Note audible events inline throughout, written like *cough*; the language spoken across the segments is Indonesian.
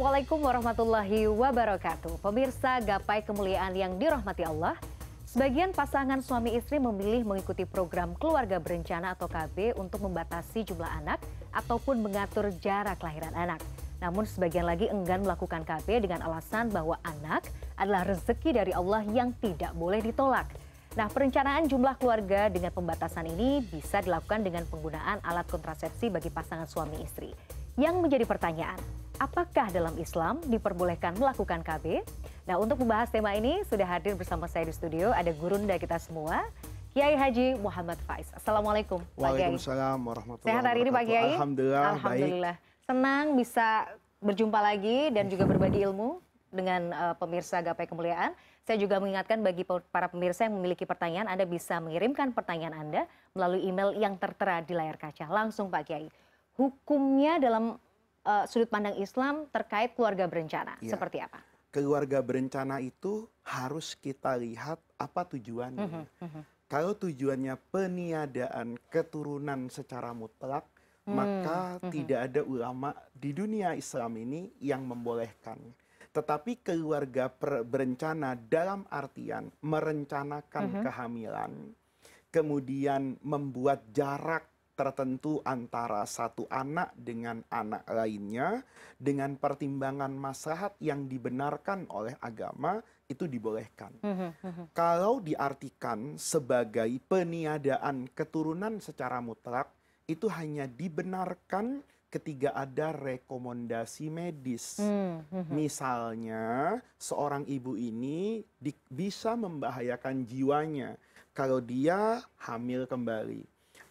Assalamualaikum warahmatullahi wabarakatuh. Pemirsa Gapai Kemuliaan yang dirahmati Allah, sebagian pasangan suami istri memilih mengikuti program Keluarga Berencana atau KB untuk membatasi jumlah anak ataupun mengatur jarak kelahiran anak. Namun sebagian lagi enggan melakukan KB dengan alasan bahwa anak adalah rezeki dari Allah yang tidak boleh ditolak. Nah, perencanaan jumlah keluarga dengan pembatasan ini bisa dilakukan dengan penggunaan alat kontrasepsi bagi pasangan suami istri. Yang menjadi pertanyaan, apakah dalam Islam diperbolehkan melakukan KB? Nah, untuk membahas tema ini sudah hadir bersama saya di studio ada gurunda kita semua, Kiai Haji Muhammad Faiz. Assalamualaikum. Waalaikumsalam warahmatullahi wabarakatuh. Sehat hari ini Pak Kiai? Alhamdulillah, Alhamdulillah. Baik. Senang bisa berjumpa lagi dan juga berbagi ilmu dengan uh, pemirsa Gapai Kemuliaan. Saya juga mengingatkan bagi para pemirsa yang memiliki pertanyaan, Anda bisa mengirimkan pertanyaan Anda melalui email yang tertera di layar kaca. Langsung Pak Kiai hukumnya dalam uh, sudut pandang Islam terkait keluarga berencana? Ya. Seperti apa? Keluarga berencana itu harus kita lihat apa tujuannya. Mm -hmm. Kalau tujuannya peniadaan keturunan secara mutlak, hmm. maka mm -hmm. tidak ada ulama di dunia Islam ini yang membolehkan. Tetapi keluarga berencana dalam artian merencanakan mm -hmm. kehamilan, kemudian membuat jarak tertentu antara satu anak dengan anak lainnya dengan pertimbangan maslahat yang dibenarkan oleh agama itu dibolehkan. Hmm, hmm, hmm, kalau diartikan sebagai peniadaan keturunan secara mutlak itu hanya dibenarkan ketika ada rekomendasi medis. Misalnya seorang ibu ini bisa membahayakan jiwanya kalau dia hamil kembali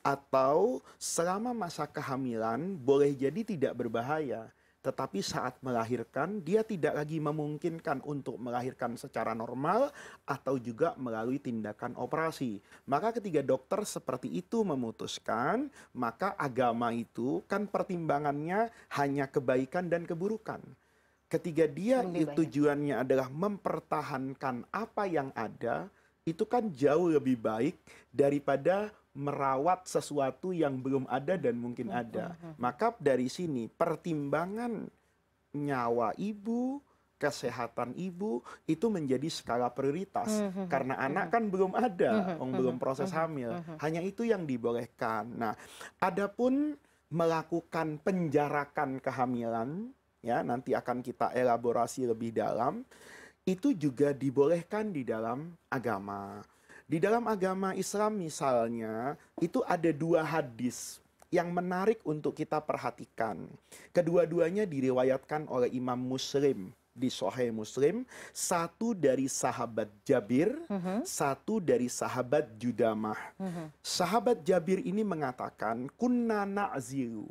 atau selama masa kehamilan boleh jadi tidak berbahaya tetapi saat melahirkan dia tidak lagi memungkinkan untuk melahirkan secara normal atau juga melalui tindakan operasi. Maka ketiga dokter seperti itu memutuskan, maka agama itu kan pertimbangannya hanya kebaikan dan keburukan. Ketiga dia Lebih tujuannya adalah mempertahankan apa yang ada, itu kan jauh lebih baik daripada merawat sesuatu yang belum ada dan mungkin hmm, ada. Hmm, hmm. Maka dari sini pertimbangan nyawa ibu, kesehatan ibu itu menjadi skala prioritas karena anak kan belum ada, belum proses hamil. Hanya itu yang dibolehkan. Nah, adapun melakukan penjarakan kehamilan ya nanti akan kita elaborasi lebih dalam itu juga dibolehkan di dalam agama di dalam agama islam misalnya itu ada dua hadis yang menarik untuk kita perhatikan kedua duanya diriwayatkan oleh imam muslim di Sahih Muslim satu dari sahabat Jabir uh-huh. satu dari sahabat Judamah uh-huh. sahabat Jabir ini mengatakan kunna na'ziru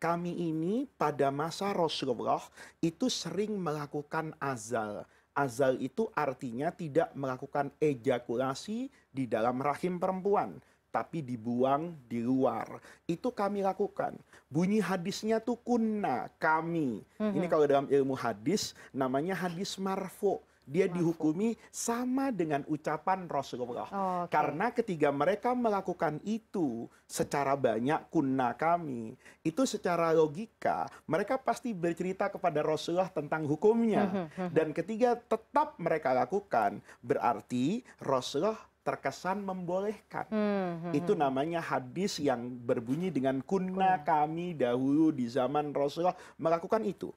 kami ini pada masa Rasulullah itu sering melakukan azal Azal itu artinya tidak melakukan ejakulasi di dalam rahim perempuan. Tapi dibuang di luar. Itu kami lakukan. Bunyi hadisnya tuh kunna, kami. Mm -hmm. Ini mhm. kalau dalam ilmu hadis namanya hadis marfu dia dihukumi sama dengan ucapan Rasulullah. Oh, okay. Karena ketika mereka melakukan itu secara banyak kunna kami, itu secara logika mereka pasti bercerita kepada Rasulullah tentang hukumnya. Hmm, hmm, hmm. Dan ketiga tetap mereka lakukan, berarti Rasulullah terkesan membolehkan. Hmm, hmm, itu namanya hadis yang berbunyi dengan kunna kami dahulu di zaman Rasulullah melakukan itu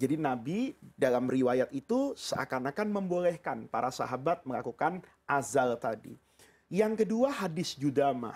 jadi nabi dalam riwayat itu seakan akan membolehkan para sahabat melakukan azal tadi yang kedua hadis judamah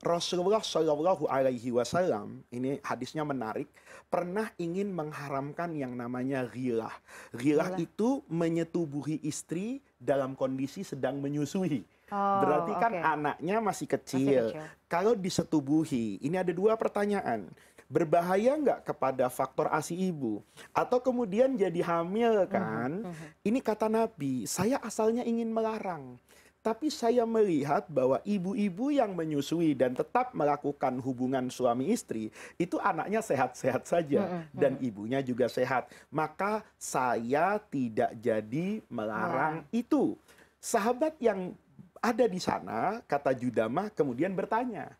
Rasulullah Shallallahu Alaihi Wasallam ini hadisnya menarik pernah ingin mengharamkan yang namanya gilah. Gilah itu menyetubuhi istri dalam kondisi sedang menyusui. Oh, Berarti kan okay. anaknya masih kecil. masih kecil. Kalau disetubuhi, ini ada dua pertanyaan berbahaya nggak kepada faktor asi ibu atau kemudian jadi hamil mhm. kan mhm. ini kata nabi saya asalnya ingin melarang tapi saya melihat bahwa ibu-ibu yang menyusui dan tetap melakukan hubungan suami istri itu anaknya sehat-sehat saja mm -hmm. dan ibunya juga sehat. Maka saya tidak jadi melarang -hmm. itu. Sahabat yang ada di sana kata Judama kemudian bertanya,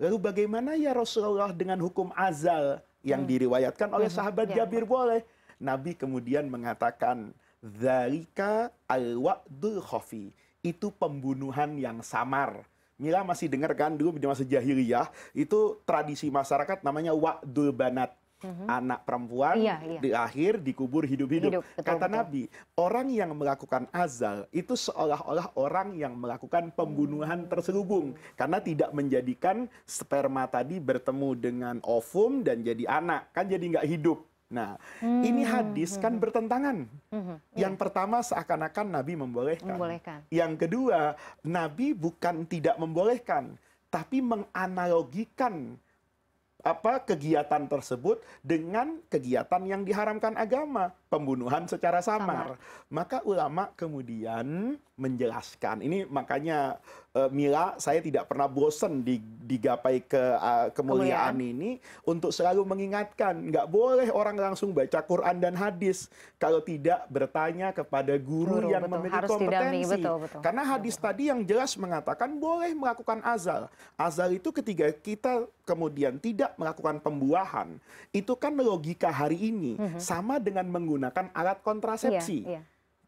lalu bagaimana ya rasulullah dengan hukum azal yang hmm. diriwayatkan oleh hmm. sahabat ya, jabir ya. boleh nabi kemudian mengatakan zalika al wa'dul khafi itu pembunuhan yang samar Mila masih dengar kan dulu di masa jahiliyah itu tradisi masyarakat namanya wa'dul banat Mm-hmm. anak perempuan iya, iya. di akhir dikubur hidup hidup kata nabi orang yang melakukan azal itu seolah olah orang yang melakukan pembunuhan terselubung karena tidak menjadikan sperma tadi bertemu dengan ovum dan jadi anak kan jadi nggak hidup Nah, hmm. ini hadis kan hmm. bertentangan. Hmm. Yang pertama seakan-akan Nabi membolehkan. membolehkan. Yang kedua, Nabi bukan tidak membolehkan, tapi menganalogikan apa kegiatan tersebut dengan kegiatan yang diharamkan agama pembunuhan secara samar maka ulama kemudian menjelaskan ini makanya e, Mila saya tidak pernah bosen digapai ke kemuliaan ini untuk selalu mengingatkan nggak boleh orang langsung baca Quran dan hadis kalau tidak bertanya kepada guru, guru yang betul. memiliki Harus kompetensi betul, betul, karena hadis betul. tadi yang jelas mengatakan boleh melakukan azal azal itu ketika kita kemudian tidak melakukan pembuahan itu kan logika hari ini mm -hmm. sama dengan menggunakan menggunakan alat kontrasepsi iya, iya.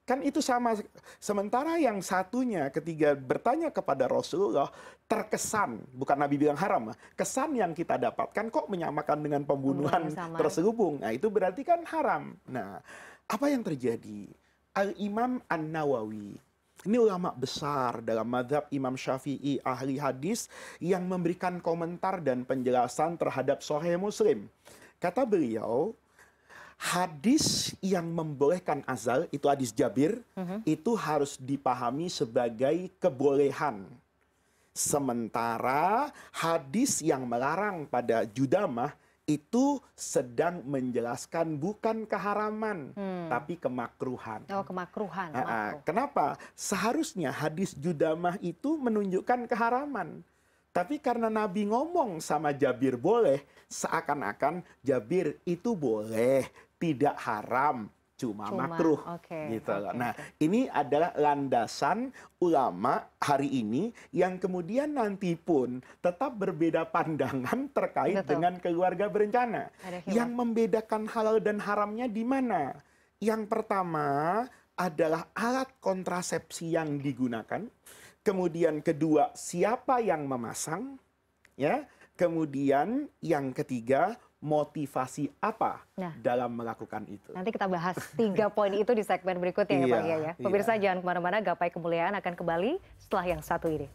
kan itu sama sementara yang satunya ketika bertanya kepada Rasulullah terkesan bukan Nabi bilang haram kesan yang kita dapatkan kok menyamakan dengan pembunuhan terselubung nah itu berarti kan haram nah apa yang terjadi Al Imam An Nawawi ini ulama besar dalam madhab Imam Syafi'i ahli hadis yang memberikan komentar dan penjelasan terhadap Sahih Muslim. Kata beliau, hadis yang membolehkan azal itu hadis Jabir mhm. itu harus dipahami sebagai kebolehan. Sementara hadis yang melarang pada judamah itu sedang menjelaskan bukan keharaman hmm. tapi kemakruhan. Oh, kemakruhan. Nah, Kenapa? Seharusnya hadis judamah itu menunjukkan keharaman. Tapi karena Nabi ngomong sama Jabir boleh, seakan-akan Jabir itu boleh, tidak haram cuma, cuma makruh okay, gitu Okay. Nah, ini adalah landasan ulama hari ini yang kemudian nanti pun tetap berbeda pandangan terkait Betul. dengan keluarga berencana. Yang membedakan halal dan haramnya di mana? Yang pertama adalah alat kontrasepsi yang digunakan. Kemudian kedua, siapa yang memasang? Ya. Kemudian yang ketiga, motivasi apa nah, dalam melakukan itu. Nanti kita bahas tiga *laughs* poin itu di segmen berikutnya ya Pak Iya. ya. Iya. Pemirsa iya. jangan kemana-mana, Gapai Kemuliaan akan kembali setelah yang satu ini.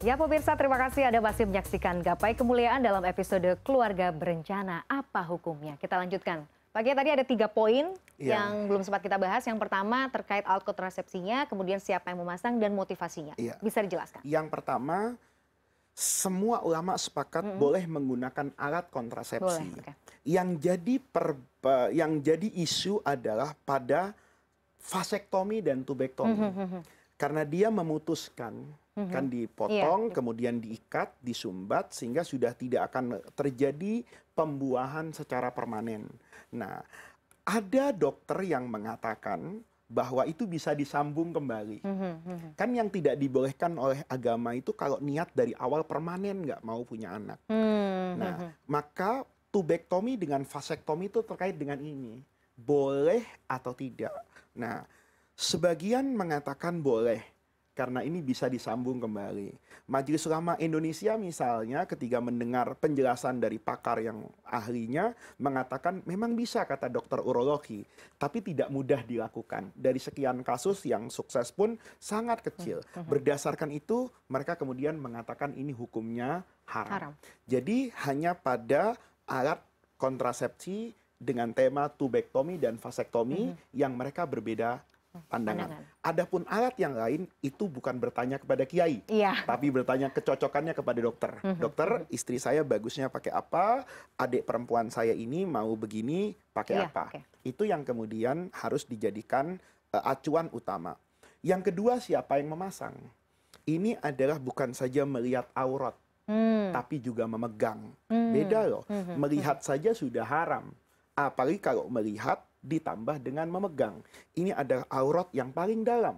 Ya pemirsa terima kasih Anda masih menyaksikan Gapai Kemuliaan dalam episode Keluarga Berencana Apa Hukumnya. Kita lanjutkan. Pagi ya, tadi ada tiga poin ya. yang belum sempat kita bahas. Yang pertama terkait alat kontrasepsinya, kemudian siapa yang memasang dan motivasinya. Ya. Bisa dijelaskan? Yang pertama semua ulama sepakat mm -hmm. boleh menggunakan alat kontrasepsi. Boleh, okay. Yang jadi per, yang jadi isu adalah pada vasektomi dan tubektomi. Mm -hmm. Mm-hmm karena dia memutuskan mm-hmm. kan dipotong iya. kemudian diikat disumbat sehingga sudah tidak akan terjadi pembuahan secara permanen nah ada dokter yang mengatakan bahwa itu bisa disambung kembali. Mm-hmm. mm-hmm. Kan yang tidak dibolehkan oleh agama itu kalau niat dari awal permanen nggak mau punya anak. Mm-hmm. Nah, mm-hmm. maka tubektomi dengan vasektomi itu terkait dengan ini. Boleh atau tidak. Nah, Sebagian mengatakan boleh karena ini bisa disambung kembali. Majelis Ulama Indonesia misalnya ketika mendengar penjelasan dari pakar yang ahlinya mengatakan memang bisa kata dokter urologi, tapi tidak mudah dilakukan. Dari sekian kasus yang sukses pun sangat kecil. Mhm, mhm. Berdasarkan itu mereka kemudian mengatakan ini hukumnya haram. haram. Jadi hanya pada alat kontrasepsi dengan tema tubektomi dan vasektomi mm -hmm. yang mereka berbeda pandangan. Adapun alat yang lain itu bukan bertanya kepada kiai, iya. tapi bertanya kecocokannya kepada dokter. Mhm. Dokter, mhm. istri saya bagusnya pakai apa? Adik perempuan saya ini mau begini pakai iya, apa? Okay. Itu yang kemudian harus dijadikan uh, acuan utama. Yang kedua siapa yang memasang? Ini adalah bukan saja melihat aurat, hmm. tapi juga memegang. Hmm. Beda loh. Hmm, hmm, hmm. Melihat saja sudah haram, apalagi kalau melihat ditambah dengan memegang. Ini ada aurat yang paling dalam.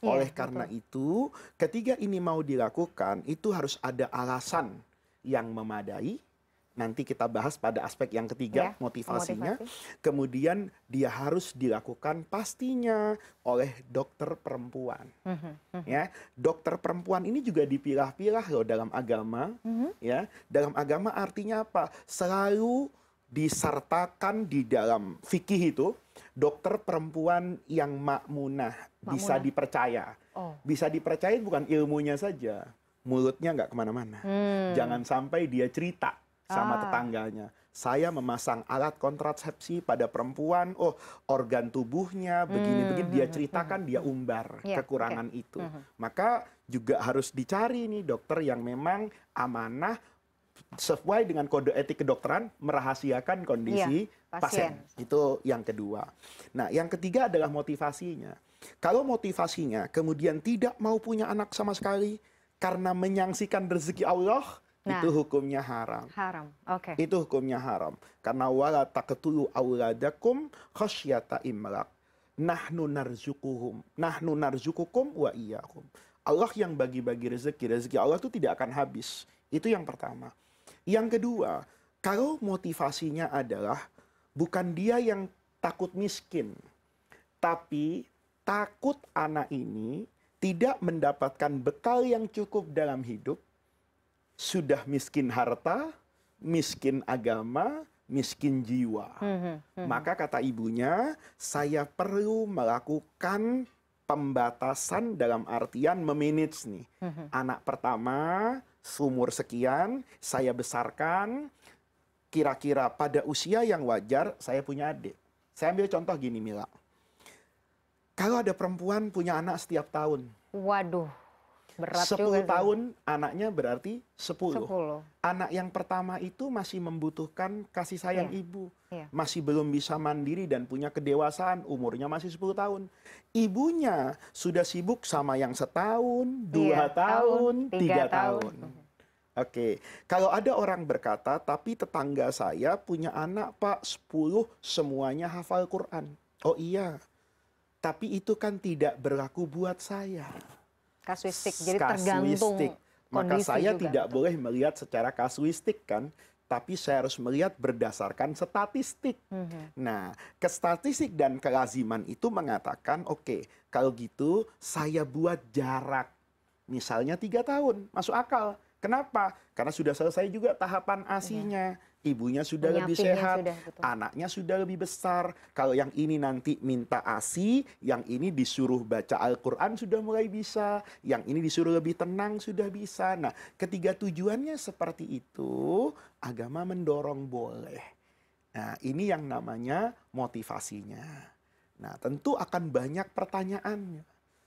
Iya, oleh karena itu, ketiga ini mau dilakukan, itu harus ada alasan yang memadai. Nanti kita bahas pada aspek yang ketiga, ya, motivasinya. Motivasi. Kemudian dia harus dilakukan pastinya oleh dokter perempuan. Mhm, mhm. Ya, dokter perempuan ini juga dipilah-pilah loh dalam agama. Mhm. Ya, dalam agama artinya apa? Selalu disertakan di dalam fikih itu dokter perempuan yang makmunah, bisa dipercaya. Oh. Bisa dipercaya bukan ilmunya saja, mulutnya nggak kemana-mana. Hmm. Jangan sampai dia cerita sama ah. tetangganya. Saya memasang alat kontrasepsi pada perempuan, oh organ tubuhnya begini-begini, hmm, hmm. dia hmm, ceritakan, hmm, dia umbar yeah, iya, kekurangan okay. itu. Hmm. Maka juga harus dicari nih dokter yang memang amanah sesuai dengan kode etik kedokteran merahasiakan kondisi iya, pasien itu yang kedua nah yang ketiga adalah motivasinya kalau motivasinya kemudian tidak mau punya anak sama sekali karena menyangsikan rezeki Allah nah, itu hukumnya haram. Haram. Oke. Okay. Itu hukumnya haram. Karena wala taqtulu auladakum khasyata imlak. Nahnu narzukuhum. Nahnu narzukukum wa iyyakum. Allah yang bagi-bagi rezeki, rezeki Allah itu tidak akan habis. Itu yang pertama yang kedua kalau motivasinya adalah bukan dia yang takut miskin tapi takut anak ini tidak mendapatkan bekal yang cukup dalam hidup sudah miskin harta miskin agama miskin jiwa. Mhm, mhm. Maka kata ibunya, saya perlu melakukan pembatasan dalam artian memanage nih. Mhm. Anak pertama sumur sekian saya besarkan kira kira pada usia yang wajar saya punya adik saya ambil contoh gini mila kalau ada perempuan punya anak setiap tahun waduh sepuluh tahun anaknya berarti sepuluh anak yang pertama itu masih membutuhkan kasih sayang iya. ibu iya. masih belum bisa mandiri dan punya kedewasaan umurnya masih sepuluh tahun ibunya sudah sibuk sama yang setahun dua iya, tahun tiga tahun Oke, kalau ada orang berkata, tapi tetangga saya punya anak pak 10 semuanya hafal Quran. Oh iya, tapi itu kan tidak berlaku buat saya kasuistik jadi tergantung maka saya juga. tidak boleh melihat secara kasuistik kan tapi saya harus melihat berdasarkan statistik. Mm -hmm. Nah, ke statistik dan kelaziman itu mengatakan, oke, okay, kalau gitu saya buat jarak, misalnya tiga tahun, masuk akal. Kenapa? Karena sudah selesai juga tahapan asinya. Mm -hmm ibunya sudah lebih sehat, anaknya sudah lebih besar. Kalau yang ini nanti minta ASI, yang ini disuruh baca Al-Qur'an sudah mulai bisa, yang ini disuruh lebih tenang sudah bisa. Nah, ketiga tujuannya seperti itu, agama mendorong boleh. Nah, ini yang namanya motivasinya. Nah, tentu akan banyak pertanyaan.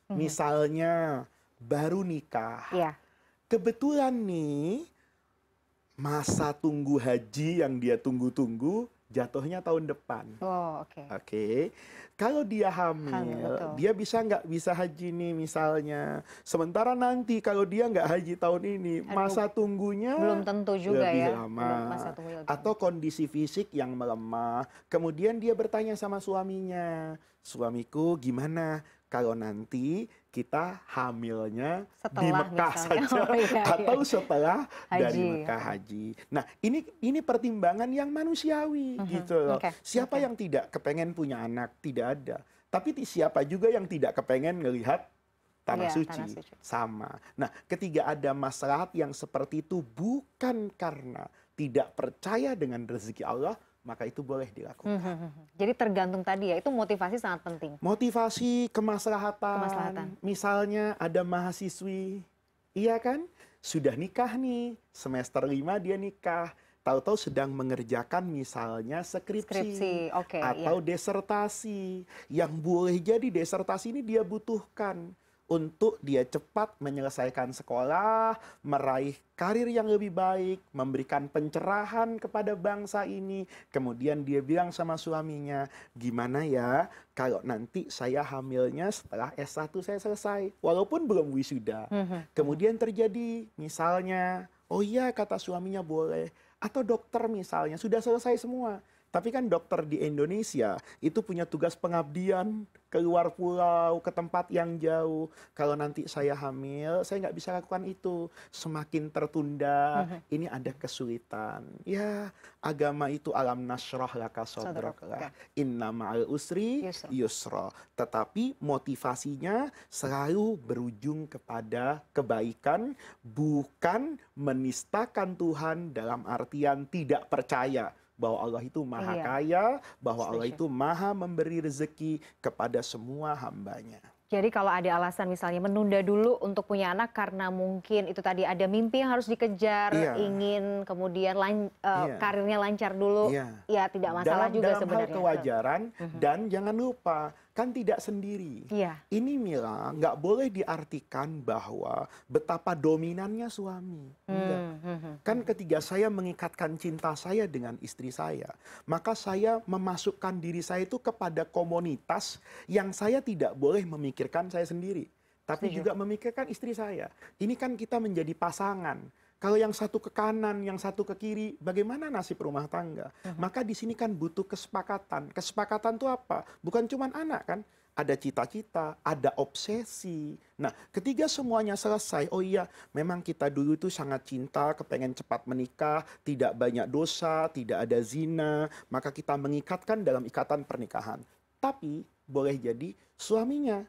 Mhm. Misalnya baru nikah. Ya. Kebetulan nih masa tunggu haji yang dia tunggu-tunggu jatuhnya tahun depan. Oh, oke. Okay. Oke. Okay. Kalau dia hamil, hamil dia bisa nggak bisa haji nih misalnya. Sementara nanti kalau dia nggak haji tahun ini, Aduh, masa tunggunya belum tentu juga lebih ya. Lama. Masa lebih. Atau kondisi fisik yang melemah. Kemudian dia bertanya sama suaminya, "Suamiku, gimana? kalau nanti kita hamilnya di Mekah saja *laughs* oh, iya, iya. atau setelah dari Mekah haji. Nah, ini ini pertimbangan yang manusiawi mm-hmm. gitu loh. Okay. Siapa okay. yang tidak kepengen punya anak? Tidak ada. Tapi siapa juga yang tidak kepengen melihat tanah, iya, suci. tanah suci sama. Nah, ketiga ada masalah yang seperti itu bukan karena tidak percaya dengan rezeki Allah, maka itu boleh dilakukan. Hmm, hmm, hmm, jadi tergantung tadi ya, itu motivasi sangat penting. Motivasi kemaslahatan. Kemaslahatan. Misalnya ada mahasiswi, iya kan? Sudah nikah nih, semester lima dia nikah. Tahu-tahu sedang mengerjakan misalnya skripsi, skripsi. Okay, atau iya. desertasi. Yang boleh jadi desertasi ini dia butuhkan untuk dia cepat menyelesaikan sekolah, meraih karir yang lebih baik, memberikan pencerahan kepada bangsa ini. Kemudian dia bilang sama suaminya, gimana ya kalau nanti saya hamilnya setelah S1 saya selesai, walaupun belum wisuda. Mhm. Kemudian terjadi misalnya, oh iya kata suaminya boleh, atau dokter misalnya sudah selesai semua tapi kan dokter di indonesia itu punya tugas pengabdian keluar pulau ke tempat yang jauh kalau nanti saya hamil saya nggak bisa lakukan itu semakin tertunda mm-hmm. ini ada kesulitan ya agama itu alam nasroh laka sobrok lah inna ma'al usri yusro tetapi motivasinya selalu berujung kepada kebaikan bukan menistakan Tuhan dalam artian tidak percaya bahwa allah itu maha iya. kaya bahwa allah itu maha memberi rezeki kepada semua hambanya jadi kalau ada alasan misalnya menunda dulu untuk punya anak karena mungkin itu tadi ada mimpi yang harus dikejar, iya. ingin kemudian lan, uh, iya. karirnya lancar dulu, iya. ya tidak masalah dalam, juga dalam sebenarnya. Dalam hal kewajaran mhm. dan jangan lupa kan tidak sendiri. Iya. Ini Mila nggak boleh diartikan bahwa betapa dominannya suami. Hmm. hmm, hmm, hmm. Kan ketika saya mengikatkan cinta saya dengan istri saya, maka saya memasukkan diri saya itu kepada komunitas yang saya tidak boleh memikirkan saya sendiri. Tapi Setuju. juga memikirkan istri saya. Ini kan kita menjadi pasangan kalau yang satu ke kanan, yang satu ke kiri, bagaimana nasib rumah tangga? Maka di sini kan butuh kesepakatan. Kesepakatan itu apa? Bukan cuma anak kan? Ada cita-cita, ada obsesi. Nah, ketiga semuanya selesai, oh iya, memang kita dulu itu sangat cinta, kepengen cepat menikah, tidak banyak dosa, tidak ada zina, maka kita mengikatkan dalam ikatan pernikahan. Tapi boleh jadi suaminya,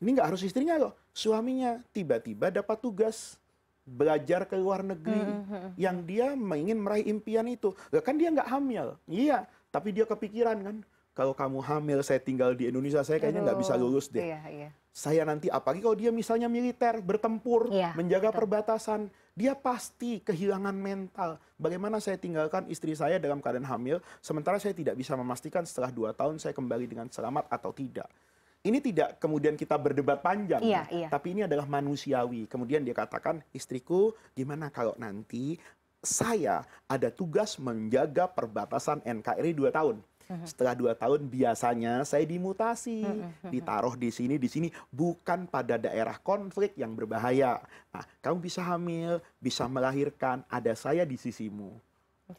ini nggak harus istrinya loh, suaminya tiba-tiba dapat tugas belajar ke luar negeri hmm, hmm, hmm, yang dia ingin meraih impian itu kan dia nggak hamil iya tapi dia kepikiran kan kalau kamu hamil saya tinggal di Indonesia saya kayaknya nggak bisa lulus deh iya, iya. saya nanti apalagi kalau dia misalnya militer bertempur iya, menjaga betul. perbatasan dia pasti kehilangan mental. Bagaimana saya tinggalkan istri saya dalam keadaan hamil, sementara saya tidak bisa memastikan setelah dua tahun saya kembali dengan selamat atau tidak ini tidak kemudian kita berdebat panjang iya, ya, iya. tapi ini adalah manusiawi. Kemudian dia katakan, "Istriku, gimana kalau nanti saya ada tugas menjaga perbatasan NKRI dua tahun?" Mhm. Setelah dua tahun biasanya saya dimutasi, mhm, mhm, ditaruh di sini, di sini, bukan pada daerah konflik yang berbahaya. Nah, kamu bisa hamil, bisa melahirkan, ada saya di sisimu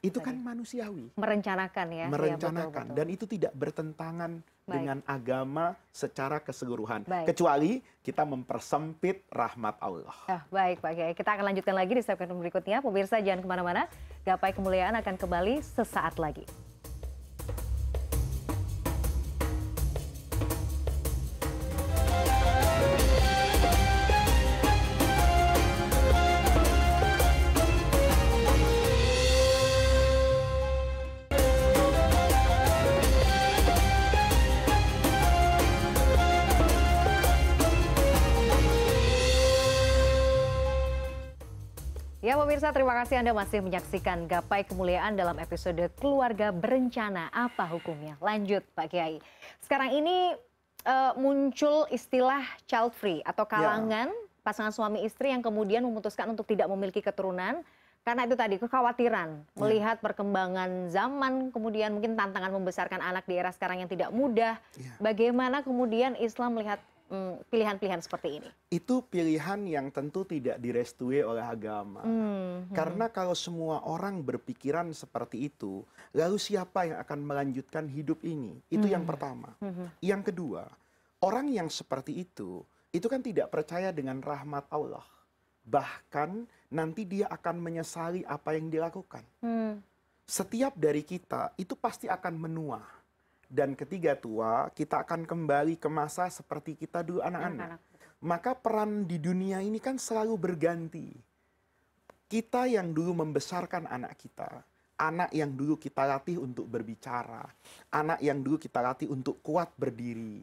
itu kan manusiawi merencanakan ya iya, merencanakan ya, betul, betul. dan itu tidak bertentangan Baik. dengan agama secara keseluruhan baik. kecuali kita mempersempit rahmat Allah. Ah, baik Pak Kiai, kita akan lanjutkan lagi di segmen berikutnya. Pemirsa jangan kemana-mana, gapai kemuliaan akan kembali sesaat lagi. Pemirsa, terima kasih Anda masih menyaksikan Gapai Kemuliaan dalam episode Keluarga Berencana. Apa hukumnya? Lanjut Pak Kiai. Sekarang ini uh, muncul istilah child free atau ya. kalangan ya. pasangan suami istri yang kemudian memutuskan untuk tidak memiliki keturunan karena itu tadi kekhawatiran ya. melihat perkembangan zaman, kemudian mungkin tantangan membesarkan anak di era sekarang yang tidak mudah. Ya. Bagaimana kemudian Islam melihat Hmm, pilihan-pilihan seperti ini? Itu pilihan yang tentu tidak direstui oleh agama. Hmm, hmm. Karena kalau semua orang berpikiran seperti itu, lalu siapa yang akan melanjutkan hidup ini? Itu hmm. yang pertama. Hmm, hmm. Yang kedua, orang yang seperti itu, itu kan tidak percaya dengan rahmat Allah. Bahkan nanti dia akan menyesali apa yang dilakukan. Hmm. Setiap dari kita itu pasti akan menua dan ketiga tua, kita akan kembali ke masa seperti kita dulu anak-anak. Maka peran di dunia ini kan selalu berganti. Kita yang dulu membesarkan anak kita, anak yang dulu kita latih untuk berbicara, anak yang dulu kita latih untuk kuat berdiri.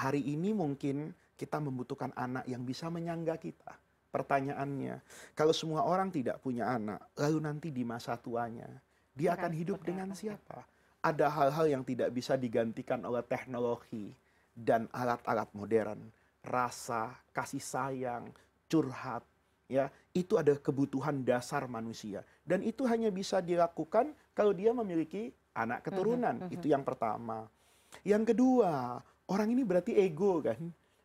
Hari ini mungkin kita membutuhkan anak yang bisa menyangga kita. Pertanyaannya, kalau semua orang tidak punya anak, lalu nanti di masa tuanya, dia akan hidup dengan siapa? ada hal-hal yang tidak bisa digantikan oleh teknologi dan alat-alat modern. Rasa, kasih sayang, curhat, ya itu ada kebutuhan dasar manusia dan itu hanya bisa dilakukan kalau dia memiliki anak mhm, keturunan. Mhm. Itu yang pertama. Yang kedua, orang ini berarti ego kan?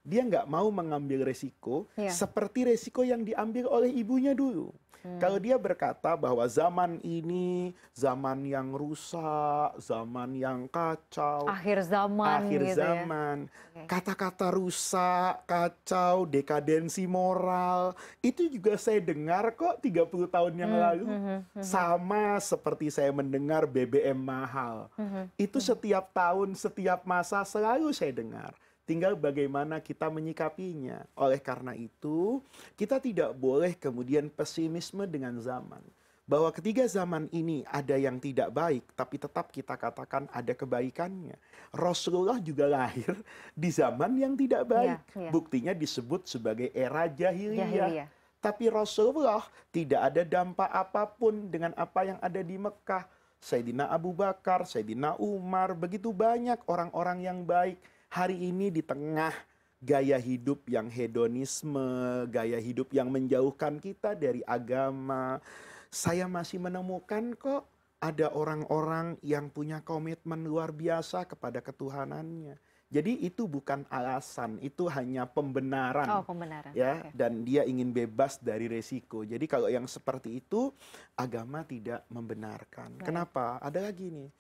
Dia nggak mau mengambil resiko yeah. seperti resiko yang diambil oleh ibunya dulu. Hmm. kalau dia berkata bahwa zaman ini zaman yang rusak zaman yang kacau akhir zaman akhir gitu ya. zaman kata-kata rusak kacau dekadensi moral itu juga saya dengar kok 30 tahun yang hmm, lalu hmm, sama seperti saya mendengar BBM mahal itu setiap tahun setiap masa selalu saya dengar tinggal bagaimana kita menyikapinya oleh karena itu kita tidak boleh kemudian pesimisme dengan zaman bahwa ketiga zaman ini ada yang tidak baik tapi tetap kita katakan ada kebaikannya. Rasulullah juga lahir di zaman yang tidak iya, baik. Ya, ya. Buktinya disebut sebagai era jahiliyah. ya. Tapi Rasulullah tidak ada dampak apapun dengan apa yang ada di Mekah. Sayyidina Abu Bakar, Sayyidina Umar, begitu banyak orang-orang yang baik hari ini di tengah gaya hidup yang hedonisme, gaya hidup yang menjauhkan kita dari agama, saya masih menemukan kok ada orang-orang yang punya komitmen luar biasa kepada ketuhanannya. Jadi itu bukan alasan, itu hanya pembenaran. Oh, pembenaran. Ya, okay. dan dia ingin bebas dari resiko. Jadi kalau yang seperti itu agama tidak membenarkan. Kenapa? Ada lagi nih.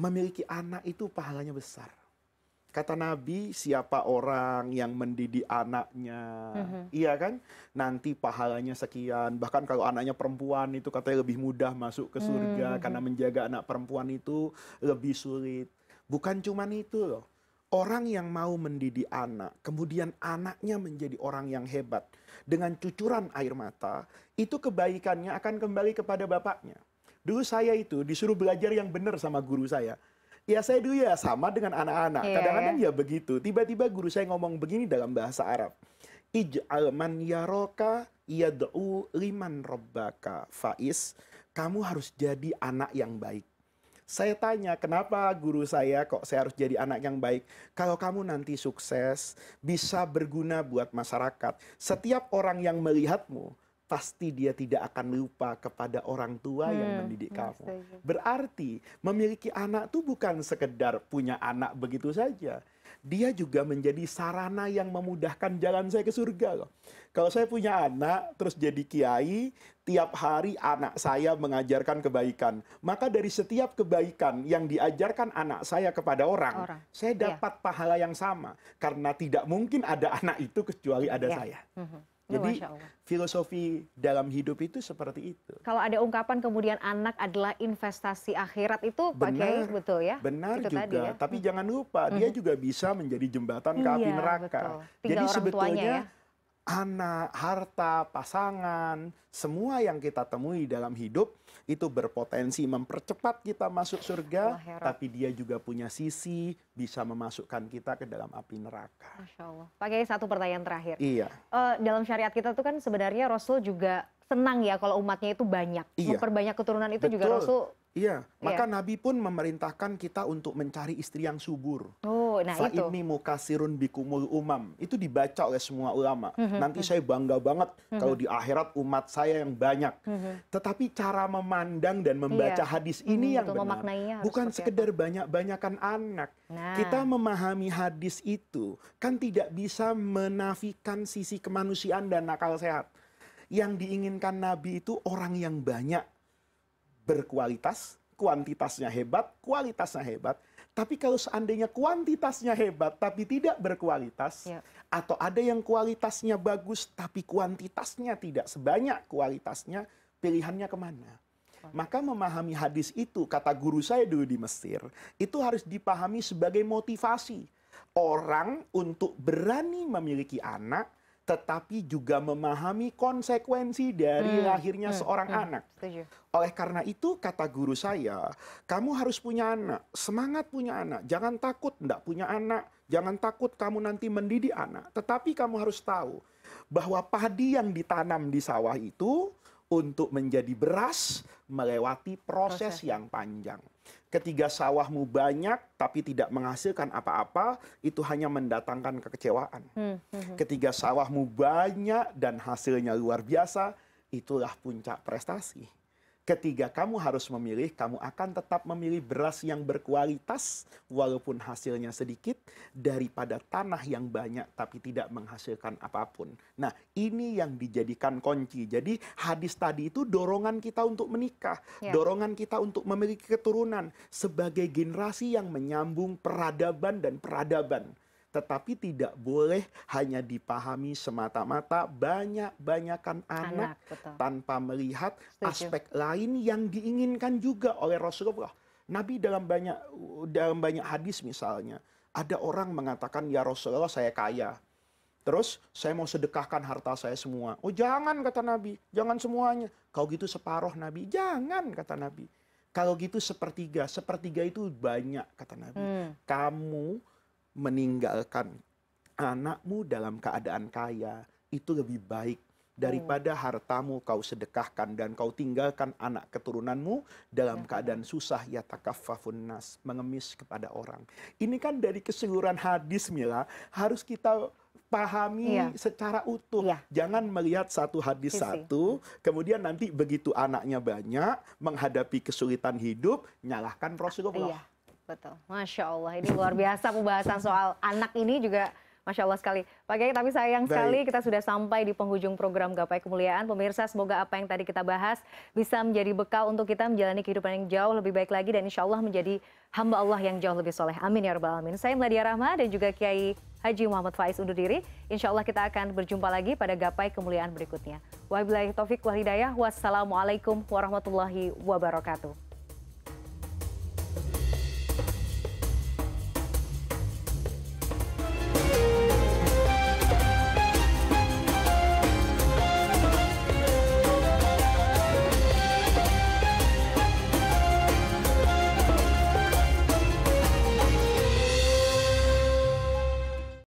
Memiliki anak itu pahalanya besar. Kata Nabi, siapa orang yang mendidik anaknya, mm-hmm. iya kan? Nanti pahalanya sekian. Bahkan kalau anaknya perempuan itu katanya lebih mudah masuk ke surga mm-hmm. karena menjaga anak perempuan itu lebih sulit. Bukan cuma itu loh. Orang yang mau mendidik anak, kemudian anaknya menjadi orang yang hebat dengan cucuran air mata, itu kebaikannya akan kembali kepada bapaknya. Dulu saya itu disuruh belajar yang benar sama guru saya ya saya dulu ya sama dengan anak-anak iya. kadang kadang ya begitu tiba tiba guru saya ngomong begini dalam bahasa Arab ij'al man yaroka yad'u liman robbaka faiz kamu harus jadi anak yang baik saya tanya, kenapa guru saya kok saya harus jadi anak yang baik? Kalau kamu nanti sukses, bisa berguna buat masyarakat. Setiap orang yang melihatmu, pasti dia tidak akan lupa kepada orang tua yang hmm, mendidik ya, kamu. Berarti memiliki anak itu bukan sekedar punya anak begitu saja. Dia juga menjadi sarana yang memudahkan jalan saya ke surga loh. Kalau saya punya anak terus jadi kiai, tiap hari anak saya mengajarkan kebaikan. Maka dari setiap kebaikan yang diajarkan anak saya kepada orang, orang. saya iya. dapat yeah. pahala yang sama karena tidak mungkin ada anak itu kecuali ada yeah. saya. Mm -hmm. Ya, Jadi filosofi dalam hidup itu seperti itu. Kalau ada ungkapan kemudian anak adalah investasi akhirat itu pakai benar, betul ya? Benar itu juga. Tadi ya? Tapi hmm. jangan lupa hmm. dia juga bisa menjadi jembatan ke iya, neraka. Jadi sebetulnya ya? anak, harta, pasangan, semua yang kita temui dalam hidup itu berpotensi mempercepat kita masuk surga, tapi dia juga punya sisi bisa memasukkan kita ke dalam api neraka. Masya Allah. Pak satu pertanyaan terakhir. Iya. Uh, dalam syariat kita tuh kan sebenarnya Rasul juga senang ya kalau umatnya itu banyak. Iya. Memperbanyak keturunan itu Betul. juga Rasul Iya, iya, maka yeah. Nabi pun memerintahkan kita untuk mencari istri yang subur. Oh, nah Fa itu. ini mukasirun bikumul umam. Itu dibaca oleh semua ulama. Mm -hmm. Nanti saya bangga banget mm -hmm. kalau di akhirat umat saya yang banyak. Mm -hmm. Tetapi cara memandang dan membaca yeah. hadis ini mm -hmm, yang benar. Bukan sekedar banyak-banyakan anak. Nah. Kita memahami hadis itu kan tidak bisa menafikan sisi kemanusiaan dan akal sehat. Yang diinginkan Nabi itu orang yang banyak berkualitas, kuantitasnya hebat, kualitasnya hebat. Tapi kalau seandainya kuantitasnya hebat tapi tidak berkualitas, ya. atau ada yang kualitasnya bagus tapi kuantitasnya tidak sebanyak kualitasnya, pilihannya kemana? Maka memahami hadis itu, kata guru saya dulu di Mesir, itu harus dipahami sebagai motivasi orang untuk berani memiliki anak tetapi juga memahami konsekuensi dari hmm, lahirnya hmm, seorang hmm. anak. Oleh karena itu kata guru saya, kamu harus punya anak, semangat punya anak, jangan takut tidak punya anak, jangan takut kamu nanti mendidik anak. Tetapi kamu harus tahu bahwa padi yang ditanam di sawah itu untuk menjadi beras melewati proses, proses. yang panjang ketiga sawahmu banyak tapi tidak menghasilkan apa-apa itu hanya mendatangkan kekecewaan. Hmm, hmm, hmm. ketiga sawahmu banyak dan hasilnya luar biasa itulah puncak prestasi ketiga kamu harus memilih, kamu akan tetap memilih beras yang berkualitas walaupun hasilnya sedikit daripada tanah yang banyak tapi tidak menghasilkan apapun. Nah, ini yang dijadikan kunci. Jadi hadis tadi itu dorongan kita untuk menikah, ya. dorongan kita untuk memiliki keturunan sebagai generasi yang menyambung peradaban dan peradaban tetapi tidak boleh hanya dipahami semata-mata banyak banyakan anak, anak tanpa melihat Setuju. aspek lain yang diinginkan juga oleh Rasulullah. Nabi dalam banyak dalam banyak hadis misalnya ada orang mengatakan ya Rasulullah saya kaya. Terus saya mau sedekahkan harta saya semua. Oh jangan kata Nabi, jangan semuanya. Kalau gitu separoh Nabi, jangan kata Nabi. Kalau gitu sepertiga, sepertiga itu banyak kata Nabi. Hmm. Kamu meninggalkan anakmu dalam keadaan kaya itu lebih baik daripada hmm. hartamu kau sedekahkan dan kau tinggalkan anak keturunanmu dalam hmm. keadaan susah ya takafafunnas mengemis kepada orang. Ini kan dari keseluruhan hadis Mila harus kita pahami iya. secara utuh. Iya. Jangan melihat satu hadis Isi. satu, kemudian nanti begitu anaknya banyak menghadapi kesulitan hidup, nyalahkan Rasulullah. Iya. Betul. Masya Allah, ini luar biasa pembahasan soal anak ini juga Masya Allah sekali. Pak Kiai, tapi sayang Baik. sekali kita sudah sampai di penghujung program Gapai Kemuliaan. Pemirsa, semoga apa yang tadi kita bahas bisa menjadi bekal untuk kita menjalani kehidupan yang jauh lebih baik lagi dan insya Allah menjadi hamba Allah yang jauh lebih soleh. Amin ya Rabbal Alamin. Saya Meladia Rahma dan juga Kiai Haji Muhammad Faiz undur diri. Insya Allah kita akan berjumpa lagi pada Gapai Kemuliaan berikutnya. Wabillahi taufiq wal hidayah. Wassalamualaikum warahmatullahi wabarakatuh.